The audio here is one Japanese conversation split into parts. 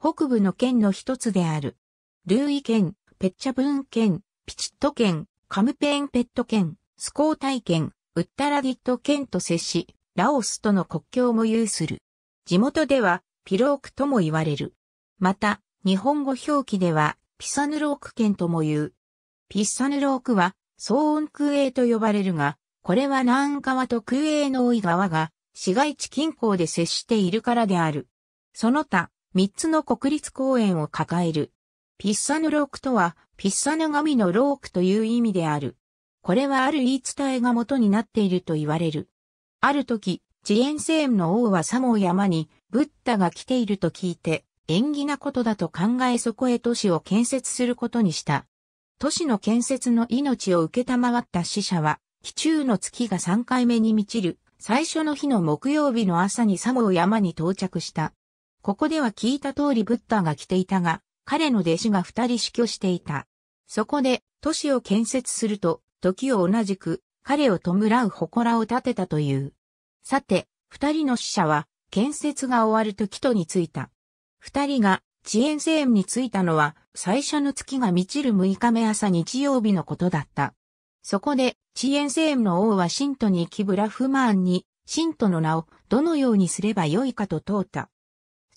北部の県の一つである。ルーイ県、ペッチャブーン県、ピチット県、カムペーンペット県、スコータイ県、ウッタラディット県と接し、ラオスとの国境も有する。地元では、ピロークとも言われる。また、日本語表記では、ピサヌローク県とも言う。ピッサヌロークは、騒音空営と呼ばれるが、これは南川と空営の多い川が、市街地近郊で接しているからである。その他、3つの国立公園を抱える。ピッサヌロークとは、ピッサヌ神のロークという意味である。これはある言い伝えが元になっていると言われる。ある時、ジエンセームの王はサモウ山に、ブッダが来ていると聞いて、縁起なことだと考えそこへ都市を建設することにした。都市の建設の命を受けたまわった死者は、気中の月が3回目に満ちる、最初の日の木曜日の朝にサモウ山に到着した。ここでは聞いた通りブッダが来ていたが、彼の弟子が二人死去していた。そこで都市を建設すると、時を同じく彼を弔う祠を建てたという。さて、二人の死者は建設が終わると帰途に着いた。二人が遅延生園に着いたのは最初の月が満ちる6日目朝日曜日のことだった。そこで遅延生園の王は信徒に行きブラフマーンに信徒の名をどのようにすればよいかと問うた。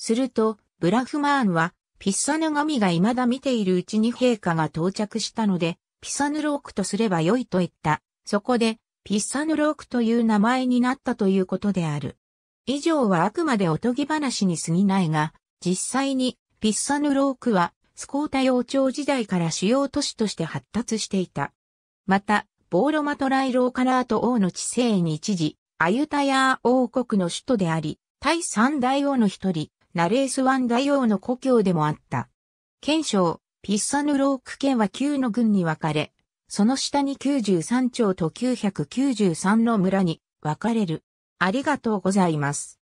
すると、ブラフマーンは、ピッサヌ神が未だ見ているうちに陛下が到着したので、ピッサヌロークとすればよいと言った。そこで、ピッサヌロークという名前になったということである。以上はあくまでおとぎ話に過ぎないが、実際に、ピッサヌロークは、スコータ王朝時代から主要都市として発達していた。また、ボーロマトライローカラート王の治世に一時、アユタヤー王国の首都であり、対三大王の一人、ナレースワン大王の故郷でもあった。県省、ピッサヌローク県は9の郡に分かれ、その下に93町と993の村に分かれる。ありがとうございます。